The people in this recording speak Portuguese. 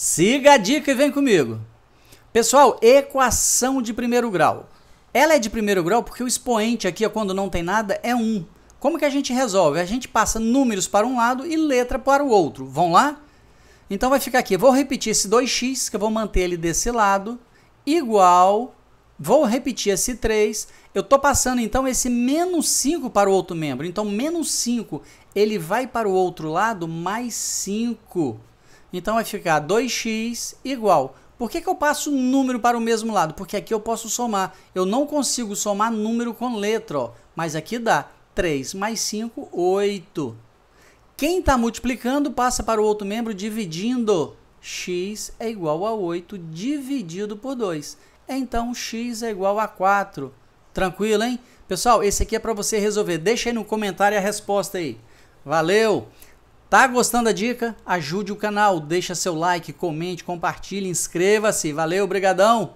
Siga a dica e vem comigo. Pessoal, equação de primeiro grau. Ela é de primeiro grau porque o expoente aqui, quando não tem nada, é 1. Como que a gente resolve? A gente passa números para um lado e letra para o outro. Vão lá? Então vai ficar aqui. Vou repetir esse 2x, que eu vou manter ele desse lado, igual. Vou repetir esse 3. Eu estou passando, então, esse menos 5 para o outro membro. Então, menos 5, ele vai para o outro lado, mais 5. Então vai ficar 2x igual. Por que, que eu passo número para o mesmo lado? Porque aqui eu posso somar. Eu não consigo somar número com letra, ó, mas aqui dá 3 mais 5, 8. Quem está multiplicando passa para o outro membro dividindo. x é igual a 8 dividido por 2. Então, x é igual a 4. Tranquilo, hein? Pessoal, esse aqui é para você resolver. Deixa aí no comentário a resposta aí. Valeu! Tá gostando da dica? Ajude o canal, deixa seu like, comente, compartilhe, inscreva-se. Valeu, obrigadão!